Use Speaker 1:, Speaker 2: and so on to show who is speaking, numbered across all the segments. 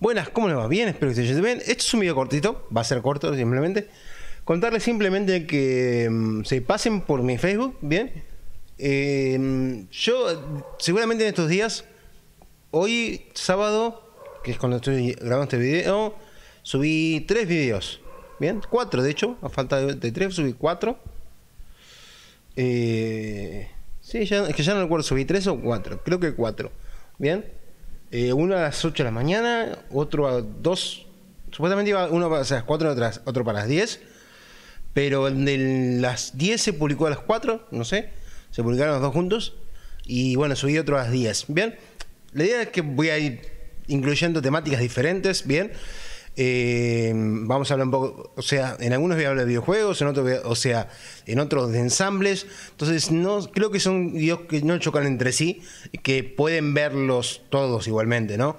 Speaker 1: Buenas, ¿cómo les va? Bien, espero que se lleven. Esto es un video cortito, va a ser corto simplemente. Contarles simplemente que mm, se pasen por mi Facebook, ¿bien? Eh, yo seguramente en estos días, hoy sábado, que es cuando estoy grabando este video, subí tres videos, ¿bien? Cuatro, de hecho, a falta de, tres, subí cuatro. Eh, sí, es que ya no recuerdo, subí tres o cuatro, creo que cuatro, ¿bien? Eh, uno a las 8 de la mañana, otro a 2. Supuestamente iba uno para las 4, otras, otro para las 10. Pero de las 10 se publicó a las 4, no sé. Se publicaron los dos juntos. Y bueno, subí otro a las 10. Bien. La idea es que voy a ir incluyendo temáticas diferentes. Bien. Eh, vamos a hablar un poco, o sea, en algunos voy a hablar de videojuegos, en otros, o sea, en otros de ensambles. Entonces, no creo que son videos que no chocan entre sí, que pueden verlos todos igualmente, ¿no?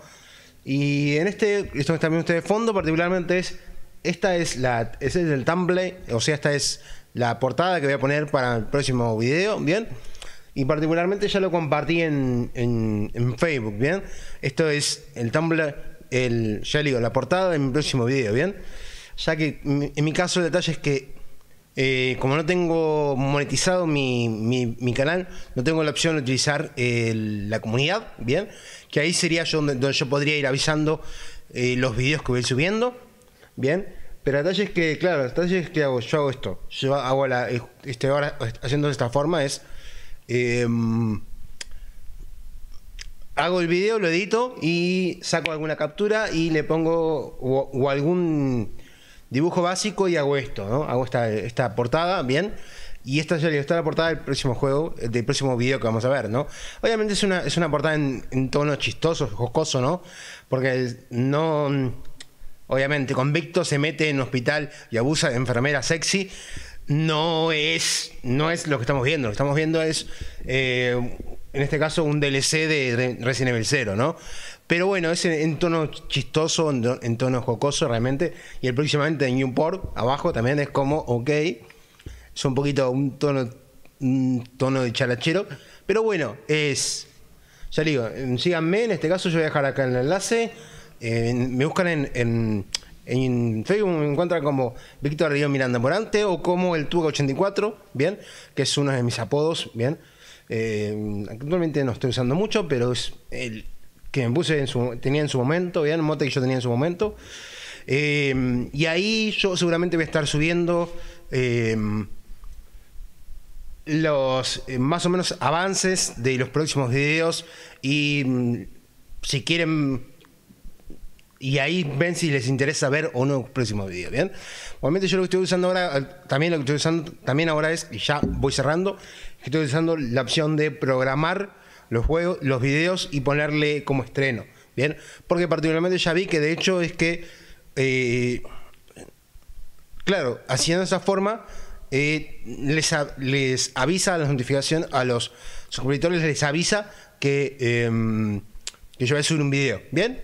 Speaker 1: Y en este, esto que también ustedes de fondo, particularmente es, esta es la, ese es el tumblr o sea, esta es la portada que voy a poner para el próximo video, ¿bien? Y particularmente ya lo compartí en, en Facebook, ¿bien? Esto es el Tumblr el, ya digo, la portada en mi próximo video, ¿bien? Ya que en mi caso el detalle es que eh, como no tengo monetizado mi, canal, no tengo la opción de utilizar la comunidad, ¿bien? Que ahí sería yo donde, yo podría ir avisando eh, los vídeos que voy subiendo, ¿bien? Pero el detalle es que, claro, el detalle es que hago, yo hago esto, yo hago la, eh, este, ahora haciendo de esta forma es... Em, hago el video, lo edito y saco alguna captura y le pongo o, algún dibujo básico y hago esto, ¿no? Hago esta, esta portada, bien. Y esta ya está la portada del próximo juego, del próximo video que vamos a ver, ¿no? Obviamente es una, es una portada en, tono chistoso, jocoso, ¿no? Porque no. Obviamente, convicto se mete en hospital y abusa de enfermera sexy. No es, no es lo que estamos viendo. Lo que estamos viendo es eh, en este caso un DLC de Resident Evil 0, ¿no? Pero bueno, es en, tono chistoso, en, tono jocoso realmente. Y el próximamente de Newport, abajo, también es como, ok, es un poquito un tono, tono de chalachero. Pero bueno, es, ya digo, síganme, en este caso yo voy a dejar acá el enlace. me buscan en, Facebook, me encuentran como Víctor Río Miranda Morante o como el Tuca84, bien, que es uno de mis apodos, bien. Eh, actualmente no estoy usando mucho, pero es el que me puse su, tenía en su momento, vean, mote que yo tenía en su momento. Eh, y ahí yo seguramente voy a estar subiendo eh, los más o menos avances de los próximos videos y mm, si quieren y ahí ven si les interesa ver o no el próximo video, ¿bien? Obviamente yo lo que estoy usando ahora, eh, también lo que estoy usando también ahora es, y ya voy cerrando, estoy usando la opción de programar los juegos, los videos y ponerle como estreno, ¿bien? Porque particularmente ya vi que de hecho es que, eh, claro, haciendo esa forma, eh, les, a, les avisa la notificación a los suscriptores les avisa que, em, que yo voy a subir un video, ¿bien?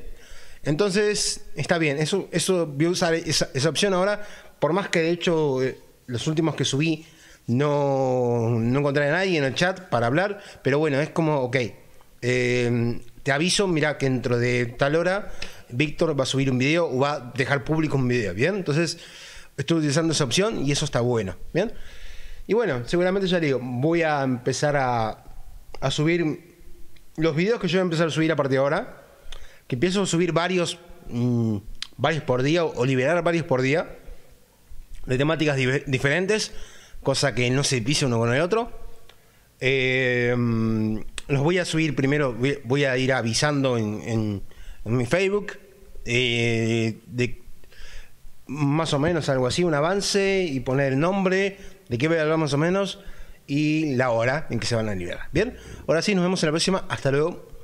Speaker 1: Entonces, está bien, eso, eso voy a usar esa, opción ahora, por más que de hecho eh, los últimos que subí no, no encontré a nadie en el chat para hablar, pero bueno, es como, ok, eh, te aviso, mira que dentro de tal hora Víctor va a subir un video o va a dejar público un video, ¿bien? Entonces, estoy utilizando esa opción y eso está bueno, ¿bien? Y bueno, seguramente ya digo, voy a empezar a, a subir los videos que yo voy a empezar a subir a partir de ahora que empiezo a subir varios, mm, varios por día o liberar varios por día de temáticas diferentes, cosa que no se pise uno con el otro. Eh, mm, los voy a subir primero, voy a ir avisando en, mi Facebook eh, de más o menos algo así, un avance y poner el nombre, de qué voy a hablar más o menos y la hora en que se van a liberar. Bien, ahora sí, nos vemos en la próxima. Hasta luego.